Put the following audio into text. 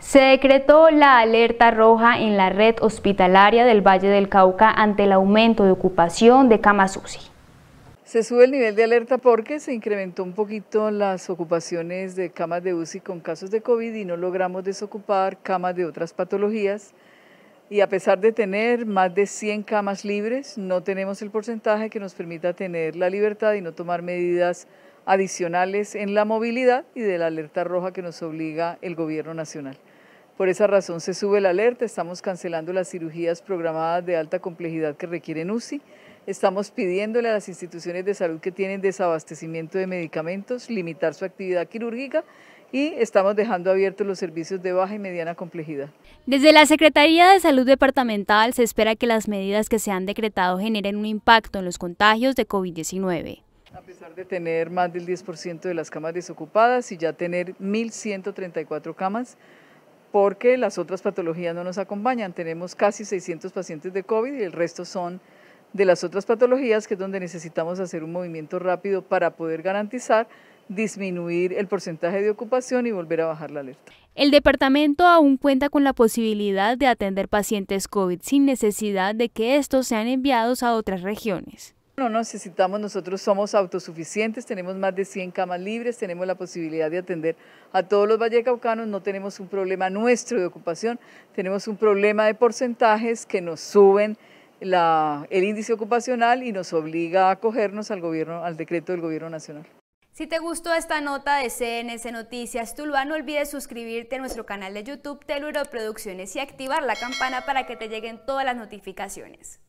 Se decretó la alerta roja en la red hospitalaria del Valle del Cauca ante el aumento de ocupación de camas UCI. Se sube el nivel de alerta porque se incrementó un poquito las ocupaciones de camas de UCI con casos de COVID y no logramos desocupar camas de otras patologías. Y a pesar de tener más de 100 camas libres, no tenemos el porcentaje que nos permita tener la libertad y no tomar medidas adicionales en la movilidad y de la alerta roja que nos obliga el gobierno nacional. Por esa razón se sube la alerta, estamos cancelando las cirugías programadas de alta complejidad que requieren UCI, estamos pidiéndole a las instituciones de salud que tienen desabastecimiento de medicamentos limitar su actividad quirúrgica y estamos dejando abiertos los servicios de baja y mediana complejidad. Desde la Secretaría de Salud Departamental se espera que las medidas que se han decretado generen un impacto en los contagios de COVID-19. A pesar de tener más del 10% de las camas desocupadas y ya tener 1.134 camas, porque las otras patologías no nos acompañan. Tenemos casi 600 pacientes de COVID y el resto son de las otras patologías, que es donde necesitamos hacer un movimiento rápido para poder garantizar disminuir el porcentaje de ocupación y volver a bajar la alerta. El departamento aún cuenta con la posibilidad de atender pacientes COVID sin necesidad de que estos sean enviados a otras regiones. No necesitamos, nosotros somos autosuficientes, tenemos más de 100 camas libres, tenemos la posibilidad de atender a todos los vallecaucanos, no tenemos un problema nuestro de ocupación, tenemos un problema de porcentajes que nos suben el índice ocupacional y nos obliga a acogernos al, gobierno, al decreto del gobierno nacional. Si te gustó esta nota de CNS Noticias Tuluá, no olvides suscribirte a nuestro canal de YouTube Teluro Producciones y activar la campana para que te lleguen todas las notificaciones.